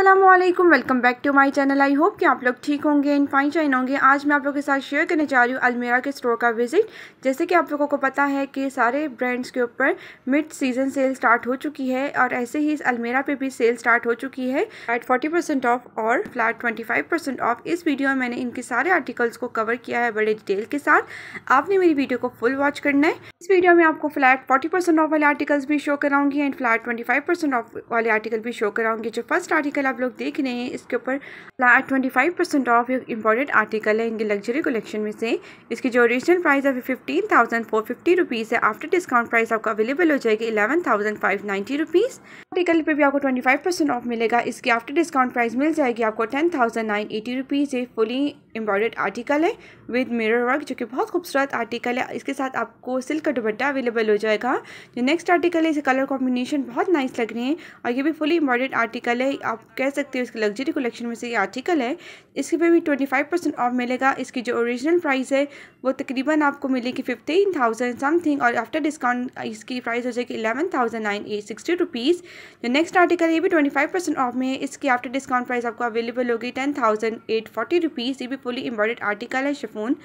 Aslam welcome back to my channel I hope कि आप लोग ठीक होंगे इन फाइन चाइन होंगे आज मैं आप लोगों के साथ शेयर करने जा रही हूँ अलमेरा के स्टोर का विजिट जैसे कि आप लोगों को पता है कि सारे ब्रांड्स के ऊपर मिड सीजन सेल स्टार्ट हो चुकी है और ऐसे ही इस अलमेरा पे भी सेल स्टार्ट हो चुकी है फ्लैट फोर्टी परसेंट ऑफ और flat twenty five percent off इस वीडियो में मैंने इनके सारे आर्टिकल्स को कवर किया है बड़े डिटेल के साथ आपने मेरी वीडियो को फुल वॉच करना है इस वीडियो में आपको फ्लैट फोर्टी परसेंट ऑफ वाले आर्टिकल्स भी शो कराऊंगी and flat twenty five percent off वाले आर्टिकल भी शो कराऊंगी जो फर्स्ट आर्टिकल आप लोग देख रहे हैं इसके ऊपर ट्वेंटी फाइव परसेंट ऑफ ये इम्पोर्टेड आर्टिकल है इनके लग्जरी कलेक्शन में से इसकी जो ओरिजिनल प्राइस है fifteen thousand four fifty rupees है आफ्टर डिस्काउंट प्राइस आपका अवेलेबल हो जाएगी eleven thousand five ninety rupees article पर भी आपको ट्वेंटी फाइव परसेंट ऑफ मिलेगा इसकी आफ्टर डिस्काउंट प्राइस मिल जाएगी आपको ten thousand nine eighty rupees है फुली एम्ब्रॉयड आर्टिकल है विद मिरर वर्क जो कि बहुत खूबसूरत आर्टिकल है इसके साथ आपको सिल्क का दुबट्टा अवेलेबल हो जाएगा जो नेक्स्ट आर्टिकल है इसे कलर कॉम्बिनेशन बहुत नाइस लग रही है और ये भी फुली एम्ब्रॉयड आर्टिकल है आप कह सकते हो इसके लग्जरी कलेक्शन में से ये आर्टिकल है इसके पे भी ट्वेंटी फाइव परसेंट ऑफ मिलेगा इसकी जो ओरिजिनल प्राइस है वो तकरीबन आपको मिलेगी फिफ्टीन थाउजेंड समथिंग और आफ्टर डिस्काउंट इसकी प्राइस हो जाएगी eleven thousand nine eight sixty rupees जो नेक्स्ट आर्टिकल ये भी ट्वेंटी फाइव परसेंट ऑफ में है इसकी आफ्टर डिस्काउंट प्राइस आपको अवेलेबल होगी ten thousand eight forty rupees ये भी फुली एम्ब्रॉयड आर्टिकल है शिफोन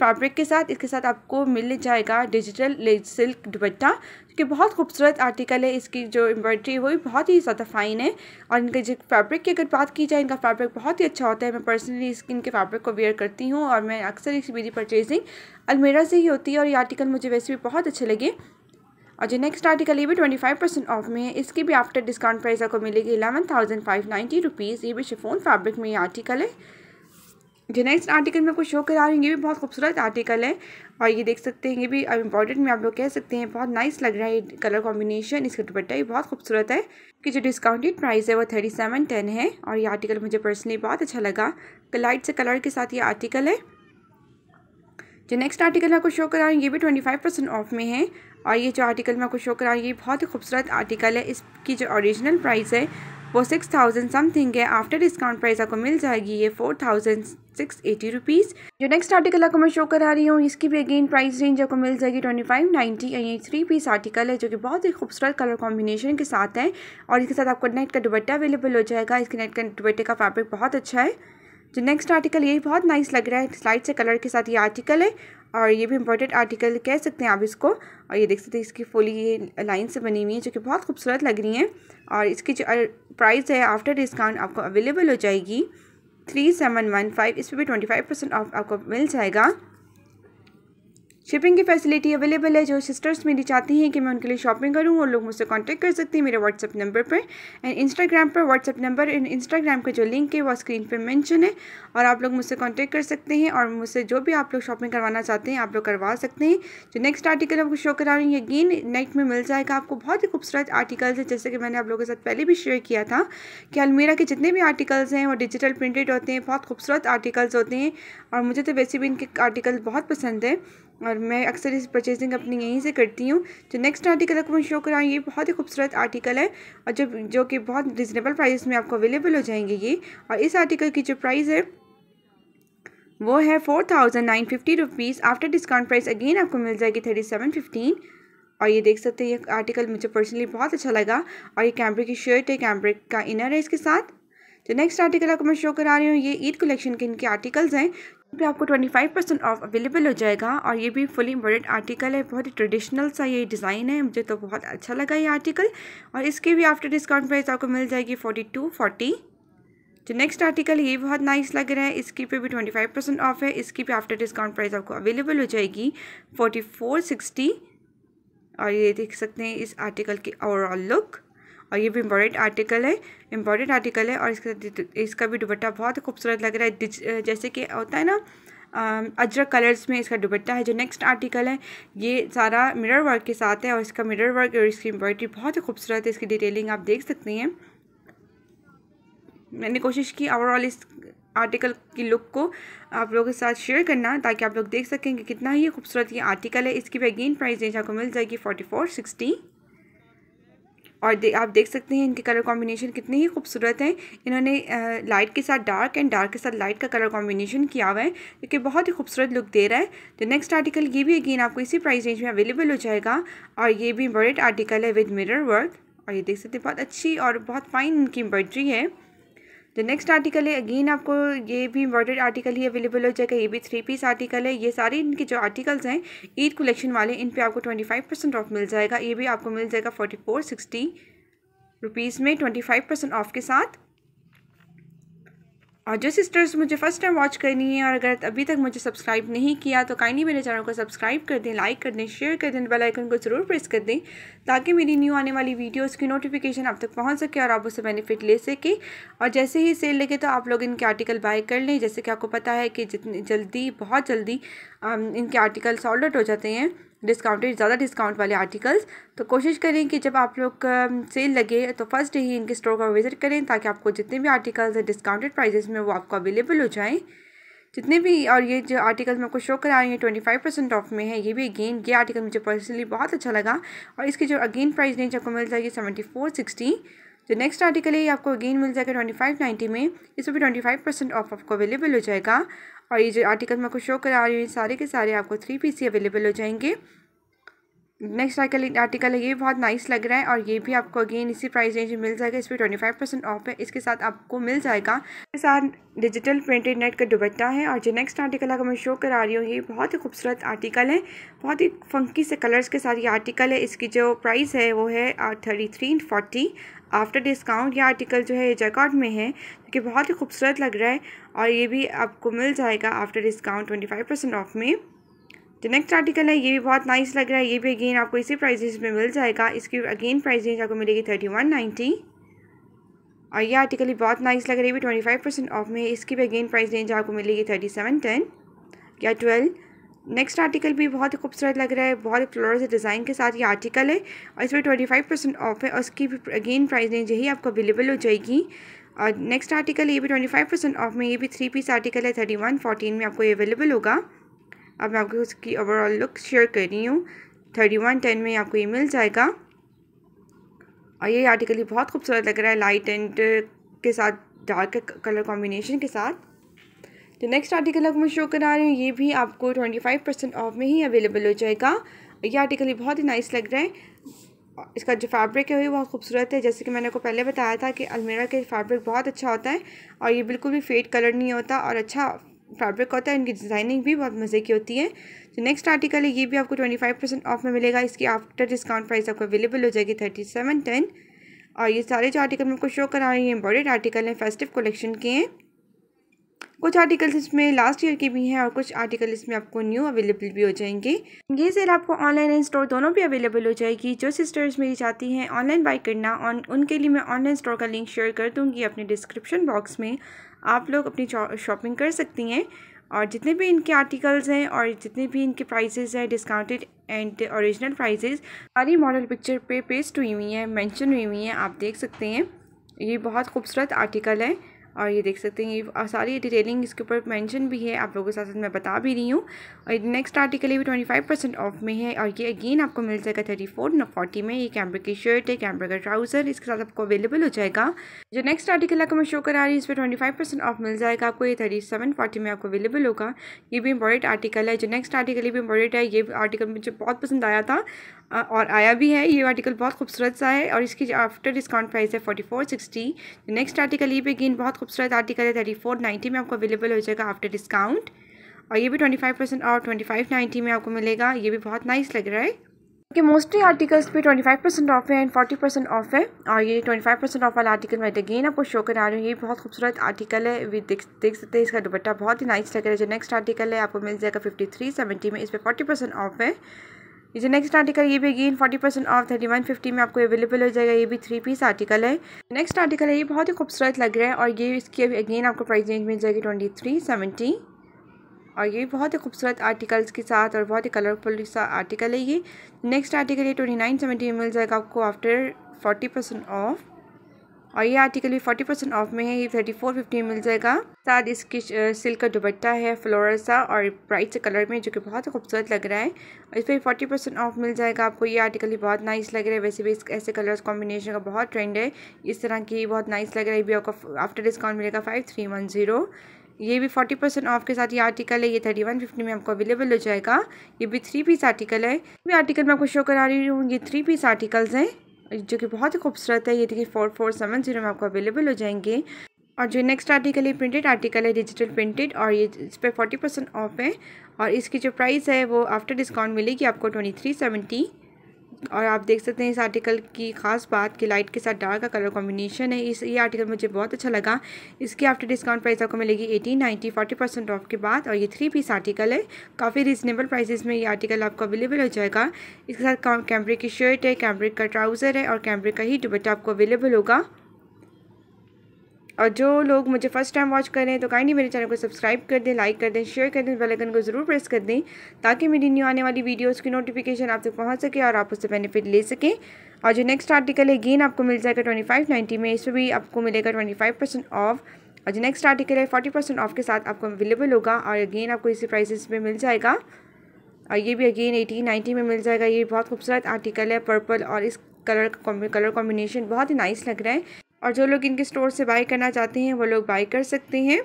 फैब्रिक के साथ इसके साथ आपको मिल जाएगा डिजिटल सिल्क दुपट्टा कि बहुत खूबसूरत आर्टिकल है इसकी जो एम्ब्रॉयड्री है वो भी बहुत ही ज़्यादा फाइन है और इनके जो फैब्रिक की अगर बात की जाए इनका फैब्रिक बहुत ही अच्छा होता है मैं पर्सनली इसकी इनके फैब्रिक को वेयर करती हूँ और मैं अक्सर इसकी मेरी परचेजिंग अलमेरा से ही होती है और ये आर्टिकल मुझे वैसे भी बहुत अच्छे लगे और जो नेक्स्ट आर्टिकल ये भी ट्वेंटी फाइव परसेंट ऑफ में है इसकी भी आफ्टर डिस्काउंट प्राइस आपको मिलेगी eleven thousand five ninety rupees ये भी शिफोन फैब्रिक में ये आर्टिकल है जो नेक्स्ट आर्टिकल मैं आपको शो करा रही हूँ ये भी बहुत खूबसूरत आर्टिकल है और ये देख सकते हैं ये भी अब इम्पॉर्टेंट में आप लोग कह सकते हैं बहुत नाइस लग रहा है कलर कॉम्बिनेशन इसका दुपट्टा ये बहुत खूबसूरत है कि जो डिस्काउंटेड प्राइस है वो थर्टी सेवन टेन है और ये आर्टिकल मुझे पर्सनली बहुत अच्छा लगा लाइट से कलर के साथ ये आर्टिकल है जो नेक्स्ट आर्टिकल मैं आपको शो करा रही हूँ ये भी ट्वेंटी फाइव परसेंट ऑफ में है और ये जो आर्टिकल मैं आपको शो करा रही हूँ ये बहुत ही खूबसूरत आर्टिकल है इसकी जो ऑरिजिनल प्राइस है वो सिक्स थाउजेंड समथिंग है आफ्टर डिस्काउंट प्राइस आपको मिल जाएगी ये four thousand six eighty rupees जो नेक्स्ट आर्टिकल आपको मैं शो करा रही हूँ इसकी भी अगेन प्राइस रेंज आपको मिल जाएगी ट्वेंटी फाइव नाइन्टी ये थ्री पीस आर्टिकल है जो कि बहुत ही खूबसूरत कलर कॉम्बिनेशन के साथ है और इसके साथ आपको नेट का दुबट्टा अवेलेबल हो जाएगा इसके नेट का दुबट्टे का फैब्रिक बहुत अच्छा है जो नेक्स्ट आर्टिकल ये बहुत नाइस लग रहा है स्लाइड से कलर के साथ ये आर्टिकल है और ये भी इम्पोर्टेंट आर्टिकल कह सकते हैं आप इसको और ये देख सकते हैं इसकी फुली ये लाइन से बनी हुई है जो कि बहुत खूबसूरत लग रही हैं और इसकी जो प्राइस है आफ्टर डिस्काउंट आपको अवेलेबल हो जाएगी थ्री सेवन वन फाइव इस पर भी ट्वेंटी फाइव परसेंट ऑफ आपको मिल जाएगा शिपिंग की फैसिलिटी अवेलेबल है जो सिस्टर्स मेरी चाहती हैं कि मैं उनके लिए शॉपिंग करूं और लोग मुझसे कांटेक्ट कर सकते हैं मेरे व्हाट्सअप नंबर पर एंड इंस्टाग्राम पर व्हाट्सअप नंबर एंड इंस्टाग्राम का जो लिंक है वो स्क्रीन पर मैंशन है और आप लोग मुझसे कॉन्टैक्ट कर सकते हैं और मुझसे जो भी आप लोग शॉपिंग करवाना चाहते हैं आप लोग करवा सकते हैं जो नेक्स्ट आर्टिकल आपको शो करा रही है अगेन नेट में मिल जाएगा आपको बहुत ही खूबसूरत आर्टिकल्स है जैसे कि मैंने आप लोगों के साथ पहले भी शेयर किया था कि अलमीरा के जितने भी आर्टिकल्स हैं वो डिजिटल प्रिंटेड होते हैं बहुत खूबसूरत आर्टिकल्स होते हैं और मुझे तो वैसे भी इनके आर्टिकल बहुत पसंद है और मैं अक्सर इस परचेजिंग अपनी यहीं से करती हूँ जो नेक्स्ट आर्टिकल आपको मैं शो कराऊँ ये बहुत ही खूबसूरत आर्टिकल है और जो जो कि बहुत रिजनेबल प्राइस में आपको अवेलेबल हो जाएंगे ये और इस आर्टिकल की जो प्राइस है वो है four thousand nine fifty rupees after discount price again आपको मिल जाएगी थर्टी सेवन फिफ्टीन और ये देख सकते हैं ये आर्टिकल मुझे पर्सनली बहुत अच्छा लगा और ये कैमरे की शर्ट है कैमरे का इनर है इसके साथ तो नेक्स्ट आर्टिकल आपको मैं शो करा रही हूँ ये ईद कलेक्शन के इनके आर्टिकल्स हैं पे आपको 25 परसेंट ऑफ अवेलेबल हो जाएगा और ये भी फुल एम्ब्रॉयड आर्टिकल है बहुत ही ट्रेडिशनल सा ये डिज़ाइन है मुझे तो बहुत अच्छा लगा ये आर्टिकल और इसके भी आफ्टर डिस्काउंट प्राइस आपको मिल जाएगी फोर्टी टू फोर्टी जो नेक्स्ट आर्टिकल ये बहुत नाइस लग रहा है इसकी पे भी ट्वेंटी फाइव परसेंट ऑफ है इसकी भी आफ्टर डिस्काउंट प्राइस आपको अवेलेबल हो जाएगी फोर्टी फोर सिक्सटी और ये देख सकते हैं इस आर्टिकल की ओवरऑल लुक और ये भी इम्पोर्टेंट आर्टिकल है इम्पोर्टेंट आर्टिकल है और इसका इसका भी दुपट्टा बहुत खूबसूरत लग रहा है जैसे कि होता है ना अजरक कलर्स में इसका दुपट्टा है जो नेक्स्ट आर्टिकल है ये सारा मिरर वर्क के साथ है और इसका मिरर वर्क और इसकी एम्ब्रॉयडरी बहुत ही खूबसूरत है इसकी डिटेलिंग आप देख सकती हैं मैंने कोशिश की ओवरऑल इस आर्टिकल की लुक को आप लोगों के साथ शेयर करना ताकि आप लोग देख सकें कि कितना ही खूबसूरत ये आर्टिकल है इसकी भी अगेन प्राइस रेंज आपको मिल जाएगी फोर्टी फोर सिक्सटी और दे, आप देख सकते हैं इनके कलर कॉम्बिनेशन कितने ही खूबसूरत हैं इन्होंने लाइट के साथ डार्क एंड डार्क के साथ लाइट का कलर कॉम्बिनेशन किया हुआ है जो कि बहुत ही खूबसूरत लुक दे रहा है तो नेक्स्ट आर्टिकल ये भी अगेन आपको इसी प्राइस रेंज में अवेलेबल हो जाएगा और ये भी इम्ब्रॉयड आर्टिकल है विद मिरर वर्क और ये देख सकते हैं बहुत अच्छी और बहुत फाइन इनकी एम्ब्रॉयड्री है द नेक्स्ट आर्टिकल है अगेन आपको ये भी एम्ब्रॉयडर्ड आर्टिकल ही अवेलेबल हो जाएगा ये भी थ्री पीस आर्टिकल है ये सारे इनके जो आर्टिकल्स हैं ईद कलेक्शन वाले इन पे आपको ट्वेंटी फाइव परसेंट ऑफ मिल जाएगा ये भी आपको मिल जाएगा फोर्टी फोर सिक्सटी रुपीज़ में ट्वेंटी फाइव परसेंट ऑफ के साथ और जो सिस्टर्स मुझे फर्स्ट टाइम वॉच करनी है और अगर अभी तक मुझे सब्सक्राइब नहीं किया तो काइंडली मेरे चैनल को सब्सक्राइब कर दें लाइक कर दें शेयर कर दें बेल आइकन को ज़रूर प्रेस कर दें ताकि मेरी न्यू आने वाली वीडियोस की नोटिफिकेशन आप तक पहुंच सके और आप उससे बेनिफिट ले सके और जैसे ही सेल लगे तो आप लोग इनके आर्टिकल बाय कर लें जैसे कि आपको पता है कि जितनी जल्दी बहुत जल्दी इनके आर्टिकल सॉल्ड आउट हो जाते हैं डिस्काउंटेड ज़्यादा डिस्काउंट वाले आर्टिकल्स तो कोशिश करें कि जब आप लोग सेल लगे तो फर्स्ट ही इनके स्टोर का विज़िट करें ताकि आपको जितने भी आर्टिकल्स हैं डिस्काउंटेड प्राइजेस में वो आपको अवेलेबल हो जाएँ जितने भी और ये जो आर्टिकल मैं आपको शो करा रही हूँ ट्वेंटी फाइव परसेंट ऑफ में है ये भी अगेन ये आर्टिकल मुझे पर्सनली बहुत अच्छा लगा और इसकी जो अगेन प्राइस रेंज आपको मिल जाएगी सेवेंटी फोर सिक्सटी जो नेक्स्ट आर्टिकल है ये आपको अगेन मिल जाएगा ट्वेंटी फाइव नाइन्टी में इसमें भी ट्वेंटी फाइव परसेंट ऑफ आपको अवेलेबल हो जाएगा और ये जो आर्टिकल मैं आपको शो करा रही हूँ सारे के सारे आपको थ्री पीस ही अवेलेबल हो जाएंगे नेक्स्ट आर्टिकल आर्टिकल है ये बहुत नाइस लग रहा है और ये भी आपको अगेन इसी प्राइस रेंज में मिल जाएगा इस पर ट्वेंटी फाइव परसेंट ऑफ है इसके साथ आपको मिल जाएगा इसके साथ डिजिटल प्रिंटेड नेट का दुबट्टा है और जो नेक्स्ट आर्टिकल अगर मैं शो करा रही हूँ ये बहुत ही खूबसूरत आर्टिकल है बहुत ही फंकी से कलर्स के साथ ये आर्टिकल है इसकी जो प्राइस है वो है thirty three forty after discount ये आर्टिकल जो है ये में है जो कि बहुत ही खूबसूरत लग रहा है और ये भी आपको मिल जाएगा after discount twenty five percent off में जो नेक्स्ट आर्टिकल है ये भी बहुत नाइस लग रहा है ये भी अगेन आपको इसी प्राइजेज में मिल जाएगा इसकी अगेन प्राइज रेंज आपको मिलेगी थर्टी वन नाइन्टी और ये आर्टिकल भी बहुत नाइस लग रही है भी ट्वेंटी फाइव परसेंट ऑफ में इसकी भी अगेन प्राइस रेंज आपको मिलेगी थर्टी सेवन टेन या ट्वेल्व नेक्स्ट आर्टिकल भी बहुत ही खूबसूरत लग रहा है बहुत ही से डिज़ाइन के साथ ये आर्टिकल है और इसमें ट्वेंटी फाइव परसेंट ऑफ है और उसकी भी अगेन प्राइस रेंज यही आपको अवेलेबल हो जाएगी और नेक्स्ट आर्टिकल ये भी ट्वेंटी फाइव परसेंट ऑफ में ये भी थ्री पीस आर्टिकल है थर्टी वन फोर्टीन में आपको अवेलेबल होगा अब मैं आपको उसकी ओवरऑल लुक शेयर कर रही हूँ थर्टी वन टेन में आपको ये मिल जाएगा और ये आर्टिकल भी बहुत खूबसूरत लग रहा है लाइट एंड के साथ डार्क कलर कॉम्बिनेशन के साथ तो नेक्स्ट आर्टिकल अब मैं शो करा रही हूँ ये भी आपको ट्वेंटी फाइव परसेंट ऑफ में ही अवेलेबल हो जाएगा ये आर्टिकल भी बहुत ही नाइस लग रहा है इसका जो फैब्रिक है वो बहुत खूबसूरत है जैसे कि मैंने आपको पहले बताया था कि अलमेरा के फैब्रिक बहुत अच्छा होता है और ये बिल्कुल भी फेड कलर नहीं होता और अच्छा फैब्रिक होता है इनकी डिज़ाइनिंग भी बहुत मज़े की होती है तो नेक्स्ट आर्टिकल है ये भी आपको ट्वेंटी फाइव परसेंट ऑफ में मिलेगा इसकी आफ्टर डिस्काउंट प्राइस आपको अवेलेबल हो जाएगी थर्टी सेवन टेन और ये सारे जो आर्टिकल मैं आपको शो करा रही हैं एम्ब्रॉयड आर्टिकल हैं फेस्टिव कलेक्शन के हैं कुछ आर्टिकल्स इसमें लास्ट ईयर के भी हैं और कुछ आर्टिकल इसमें आपको न्यू अवेलेबल भी हो जाएंगे ये सेल आपको ऑनलाइन एंड स्टोर दोनों भी अवेलेबल हो जाएगी जो सिस्टर्स मेरी चाहती हैं ऑनलाइन बाई करना और उनके लिए मैं ऑनलाइन स्टोर का लिंक शेयर कर दूँगी अपने डिस्क्रिप्शन बॉक्स में आप लोग अपनी शॉपिंग कर सकती हैं और जितने भी इनके आर्टिकल्स हैं और जितने भी इनके प्राइसेस हैं डिस्काउंटेड एंड ओरिजिनल प्राइसेस सारी मॉडल पिक्चर पे पेस्ट हुई हुई हैं मेंशन हुई हुई हैं आप देख सकते हैं ये बहुत खूबसूरत आर्टिकल है और ये देख सकते हैं ये सारी डिटेलिंग इसके ऊपर मेंशन भी है आप लोगों के साथ साथ मैं बता भी रही हूँ और नेक्स्ट आर्टिकल ये भी ट्वेंटी फाइव परसेंट ऑफ में है और ये अगेन आपको मिल जाएगा थर्टी फोर ना फोर्टी में ये कैमरे की शर्ट है कैमरे का ट्राउजर इसके साथ आपको अवेलेबल हो जाएगा जो नेक्स्ट आर्टिकल आपको मैं शो करा रही हूँ इस पर ट्वेंटी फाइव परसेंट ऑफ मिल जाएगा आपको ये थर्टी सेवन फोर्टी में आपको अवेलेबल होगा ये भी इंपॉर्टेंट आर्टिकल है जो नेक्स्ट आर्टिकल ये भी इंपॉर्टेंट है ये आर्टिकल मुझे बहुत पसंद आया था हाँ, और आया भी है ये आर्टिकल बहुत खूबसूरत सा है और इसकी आफ्टर डिस्काउंट प्राइस है forty four sixty next article ये बेगिन बहुत खूबसूरत आर्टिकल है थर्टी फोर नाइन्टी में आपको अवेलेबल हो जाएगा आफ्टर डिस्काउंट और ये भी ट्वेंटी फाइव परसेंट और ट्वेंटी फाइव नाइन्टी में आपको मिलेगा ये भी बहुत नाइस लग रहा है क्योंकि मोस्टली आर्टिकल्स पे 25 परसेंट ऑफ है एंड 40 परसेंट ऑफ है और ये 25 परसेंट ऑफ वाला आर्टिकल मैं अगेन आपको शो करा रही हूँ ये बहुत खूबसूरत आर्टिकल है वी देख देख सकते हैं इसका दुपट्टा बहुत ही नाइस लग रहा है जो नेक्स्ट आर्टिकल है आपको मिल जाएगा थ्री सेवेंटी में इस पर फोर्टी परसेंट ऑफ है ये जो नेक्स्ट आर्टिकल ये भी again forty percent off thirty one fifty में आपको अवेलेबल हो जाएगा ये भी थ्री पीस आर्टिकल है नेक्स्ट आर्टिकल है ये बहुत ही खूबसूरत लग रहा है और ये इसकी अगेन आपको प्राइस रेंज मिल जाएगी ट्वेंटी थ्री सेवेंटी और ये बहुत ही खूबसूरत आर्टिकल्स के साथ और बहुत ही कलरफुल सा आर्टिकल है ये नेक्स्ट आर्टिकल ये ट्वेंटी नाइन सेवेंटी में मिल जाएगा आपको आफ्टर फोर्टी परसेंट ऑफ और ये आर्टिकल भी फोर्टी परसेंट ऑफ में है ये थर्टी फोर फिफ्टी में मिल जाएगा साथ इसकी सिल्क का दुपट्टा है फ्लोरल सा और ब्राइट से कलर में जो कि बहुत खूबसूरत लग रहा है इस पर फोर्टी परसेंट ऑफ मिल जाएगा आपको ये आर्टिकल भी बहुत नाइस लग रहा है वैसे भी इस ऐसे कलर्स कॉम्बिनेशन का बहुत ट्रेंड है इस तरह की बहुत नाइस लग रहा है ये भी आपको आफ्टर डिस्काउंट मिलेगा फाइव थ्री वन ज़ीरो ये भी फोर्टी परसेंट ऑफ के साथ ये आर्टिकल है ये थर्टी वन फिफ्टी में आपको अवेलेबल हो जाएगा ये भी थ्री पीस आर्टिकल है ये आर्टिकल मैं आपको शो करा रही हूँ ये थ्री पीस आर्टिकल्स हैं जो कि बहुत ही खूबसूरत है ये देखिए फोर फोर सेवन जीरो में आपको अवेलेबल हो जाएंगे और जो नेक्स्ट आर्टिकल है प्रिंटेड आर्टिकल है डिजिटल प्रिंटेड और ये इस पर फोर्टी परसेंट ऑफ है और इसकी जो प्राइस है वो आफ्टर डिस्काउंट मिलेगी आपको ट्वेंटी थ्री सेवेंटी और आप देख सकते हैं इस आर्टिकल की खास बात कि लाइट के साथ डार्क का कलर कॉम्बिनेशन है इस ये आर्टिकल मुझे बहुत अच्छा लगा इसकी आफ्टर डिस्काउंट प्राइस आपको मिलेगी eighteen ninety forty percent off के बाद और ये थ्री पीस आर्टिकल है काफ़ी रिजनेबल प्राइसेस में ये आर्टिकल आपको अवेलेबल हो जाएगा इसके साथ कैम्ब्रिक की शर्ट है कैम्ब्रिक का ट्राउज़र है और कैम्ब्रिक का ही दुबट्टा आपको अवेलेबल होगा और जो लोग मुझे फर्स्ट टाइम वॉच कर रहे हैं तो काइंडली मेरे चैनल को सब्सक्राइब कर दें लाइक कर दें शेयर कर दें बेलकन को ज़रूर प्रेस कर दें ताकि मेरी न्यू आने वाली वीडियोज़ की नोटिफिकेशन आप तक पहुँच सके और आप उससे बेनिफिट ले सकें और जो नेक्स्ट आर्टिकल है गेन आपको मिल जाएगा ट्वेंटी फाइव नाइन्टी में इसमें भी आपको मिलेगा ट्वेंटी फाइव परसेंट ऑफ और जो नेक्स्ट आर्टिकल है फोर्टी परसेंट ऑफ के साथ आपको अवेलेबल होगा और अगेन आपको इसी प्राइसेस में मिल जाएगा और ये भी अगेन एटीन नाइन्टी में मिल जाएगा ये बहुत खूबसूरत आर्टिकल है पर्पल और इस कलर कलर कॉम्बिनेशन बहुत ही नाइस लग रहा है और जो लोग इनके स्टोर से बाई करना चाहते हैं वो लोग बाई कर सकते हैं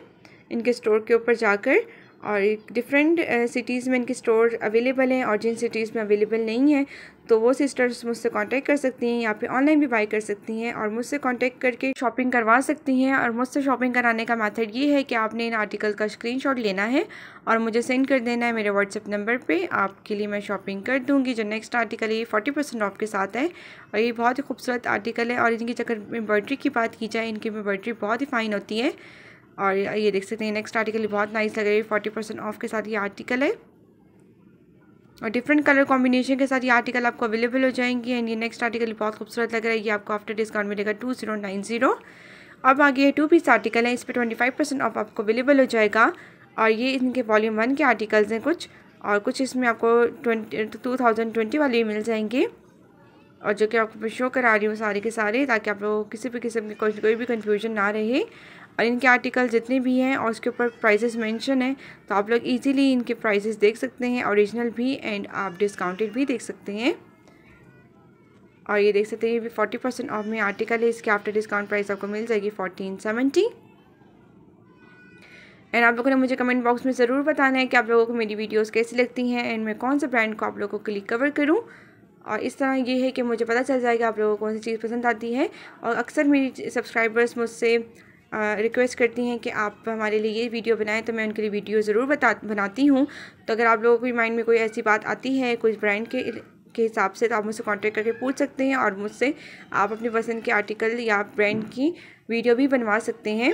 इनके स्टोर के ऊपर जाकर और डिफरेंट सिटीज़ uh, में इनके स्टोर अवेलेबल हैं और जिन सिटीज़ में अवेलेबल नहीं है तो वो सिस्टर्स मुझसे कांटेक्ट कर सकती हैं या फिर ऑनलाइन भी बाई कर सकती हैं और मुझसे कांटेक्ट करके शॉपिंग करवा सकती हैं और मुझसे शॉपिंग कराने का मेथड ये है कि आपने इन आर्टिकल का स्क्रीनशॉट लेना है और मुझे सेंड कर देना है मेरे व्हाट्सअप नंबर पर आपके लिए मैं शॉपिंग कर दूँगी जो नेक्स्ट आर्टिकल है ये फोर्टी परसेंट ऑफ के साथ है और ये बहुत ही खूबसूरत आर्टिकल है और इनकी जगह एम्ब्रॉयड्री की बात की जाए इनकी एम्ब्रॉयड्री बहुत ही फाइन होती है और ये देख सकते हैं नेक्स्ट आर्टिकल बहुत नाइस लग रही है फोर्टी परसेंट ऑफ के साथ ये आर्टिकल है और डिफरेंट कलर कॉम्बिनेशन के साथ ये आर्टिकल आपको अवेलेबल हो जाएंगी एंड ये नेक्स्ट आर्टिकल बहुत खूबसूरत लग रहा है ये आपको आफ्टर डिस्काउंट मिलेगा टू जीरो नाइन जीरो अब आगे ये टू पीस आर्टिकल है इस पर ट्वेंटी फाइव परसेंट ऑफ आपको अवेलेबल हो जाएगा और ये इनके वॉल्यूम वन के आर्टिकल्स हैं कुछ और कुछ इसमें आपको ट्वेंटी टू थाउजेंड ट्वेंटी वाले मिल जाएंगे और जो कि आपको शो करा रही हूँ सारे के सारे ताकि आप लोगों को किसी भी किस्म की कोई भी कन्फ्यूजन ना रहे और इनके आर्टिकल जितने भी हैं और उसके ऊपर प्राइसेस मेंशन है तो आप लोग इजीली इनके प्राइसेस देख सकते हैं ओरिजिनल भी एंड आप डिस्काउंटेड भी देख सकते हैं और ये देख सकते हैं ये भी फोर्टी परसेंट ऑफ में आर्टिकल है इसके आफ्टर डिस्काउंट प्राइस आपको मिल जाएगी फोर्टीन सेवेंटी एंड आप लोगों ने मुझे कमेंट बॉक्स में ज़रूर बताना है कि आप लोगों को मेरी वीडियोज़ कैसी लगती हैं एंड मैं कौन सा ब्रांड को आप लोगों को क्लिक कवर करूँ और इस तरह ये है कि मुझे पता चल जाएगा आप लोगों को कौन सी चीज़ पसंद आती है और अक्सर मेरी सब्सक्राइबर्स मुझसे रिक्वेस्ट करती हैं कि आप हमारे लिए ये वीडियो बनाएं तो मैं उनके लिए वीडियो ज़रूर बता बनाती हूँ तो अगर आप लोगों के माइंड में कोई ऐसी बात आती है कुछ ब्रांड के के हिसाब से तो आप मुझसे कांटेक्ट करके पूछ सकते हैं और मुझसे आप अपने पसंद के आर्टिकल या ब्रांड की वीडियो भी बनवा सकते हैं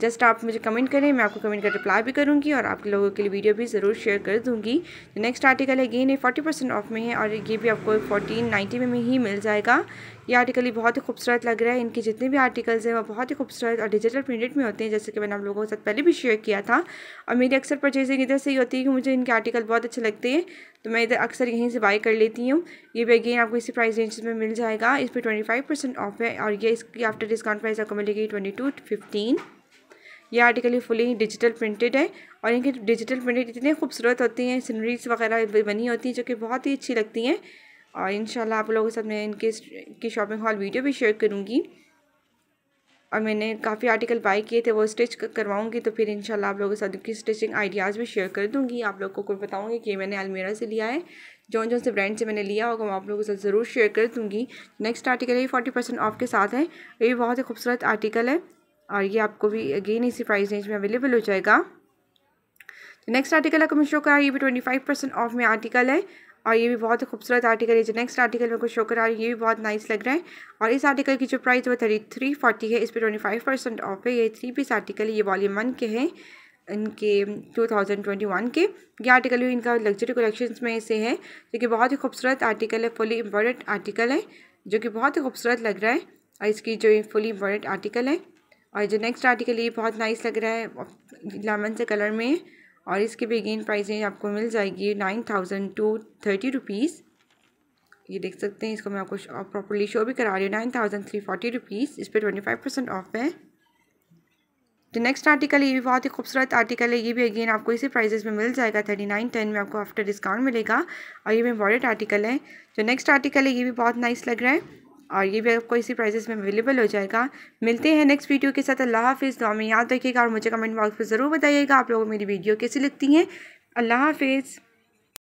जस्ट आप मुझे कमेंट करें मैं आपको कमेंट कर रिप्लाई भी करूँगी और आपके लोगों के लिए वीडियो भी ज़रूर शेयर कर दूँगी नेक्स्ट आर्टिकल अगेन ये फोर्टी परसेंट ऑफ में है और ये भी आपको फोर्टीन नाइन्टी में, में ही मिल जाएगा ये आर्टिकल ही बहुत ही खूबसूरत लग रहा है इनके जितने भी आर्टिकल्स हैं वो बहुत ही खूबसूरत और डिजिटल प्रिंटेड में होते हैं जैसे कि मैंने आप लोगों के साथ पहले भी शेयर किया था और मेरी अक्सर परचेजिंग इधर से ही होती है कि मुझे इनके आर्टिकल बहुत अच्छे लगते हैं तो मैं इधर अक्सर यहीं से बाई कर लेती हूँ ये भी अगेन आपको इसी प्राइस रेंज में मिल जाएगा इस पर ट्वेंटी फाइव परसेंट ऑफ है और ये इसकी आफ्टर डिस्काउंट प्राइस आपको मिलेगी ट्वेंटी टू फिफ्टीन ये आर्टिकल ही फुली डिजिटल प्रिंटेड है और इनकी डिजिटल प्रिंटेड इतनी खूबसूरत होती हैं सीनरीज वगैरह बनी होती हैं जो कि बहुत ही अच्छी लगती हैं और इन आप लोगों के साथ मैं इनके की शॉपिंग हॉल वीडियो भी शेयर करूँगी और मैंने काफ़ी आर्टिकल बाई किए थे वो स्टिच करवाऊँगी तो फिर इनशाला आप लोगों के साथ उनकी स्टिचिंग आइडियाज़ भी शेयर कर दूँगी आप लोगों को बताऊँगी कि मैंने अलमेरा से लिया है जौन जौन से ब्रांड से मैंने लिया होगा मैं आप लोगों के साथ ज़रूर शेयर कर दूँगी नेक्स्ट आर्टिकल ये फोर्टी परसेंट ऑफ के साथ है ये बहुत ही खूबसूरत आर्टिकल है और ये आपको भी अगेन इसी प्राइस रेंज में अवेलेबल हो जाएगा तो नेक्स्ट आर्टिकल आपको शो करा ये भी ट्वेंटी फाइव परसेंट ऑफ में आर्टिकल है और ये भी बहुत ही खूबसूरत आर्टिकल है जो नेक्स्ट आर्टिकल मेरे को शो करा रही है ये भी बहुत नाइस लग रहा है और इस आर्टिकल की जो प्राइस वो थर्टी थ्री फोर्टी है इस पर ट्वेंटी फाइव परसेंट ऑफ है ये थ्री पीस आर्टिकल है ये वॉल्यूम वन के हैं इनके वन के ये आर्टिकल भी इनका लग्जरी कलेक्शन में से है जो कि बहुत ही खूबसूरत आर्टिकल है फुली एम्ब्रॉयड आर्टिकल है जो कि बहुत ही खूबसूरत लग रहा है और इसकी जो फुली एम्ब्रॉयड आर्टिकल है और जो नेक्स्ट आर्टिकल ये बहुत नाइस लग रहा है लेमन से कलर में और इसके भी अगेन प्राइस आपको मिल जाएगी nine thousand two thirty rupees ये देख सकते हैं इसको मैं आपको प्रॉपरली शो भी करा रही हूँ nine thousand three forty rupees इस पर ट्वेंटी फाइव परसेंट ऑफ है जो नेक्स्ट आर्टिकल ये भी बहुत ही खूबसूरत आर्टिकल है ये भी अगेन आपको इसी प्राइजेस में मिल जाएगा थर्टी नाइन टेन में आपको आफ्टर डिस्काउंट मिलेगा और ये भी इम्पॉर्टेंट आर्टिकल है जो नेक्स्ट आर्टिकल है ये भी बहुत नाइस लग रहा है और ये भी आपको इसी प्राइजेस में अवेलेबल हो जाएगा मिलते हैं नेक्स्ट वीडियो के साथ अल्लाह हाफिज़ तो हमें याद रखिएगा और मुझे कमेंट बॉक्स पर ज़रूर बताइएगा आप लोगों मेरी वीडियो कैसी लगती हैं अल्लाह हाफिज़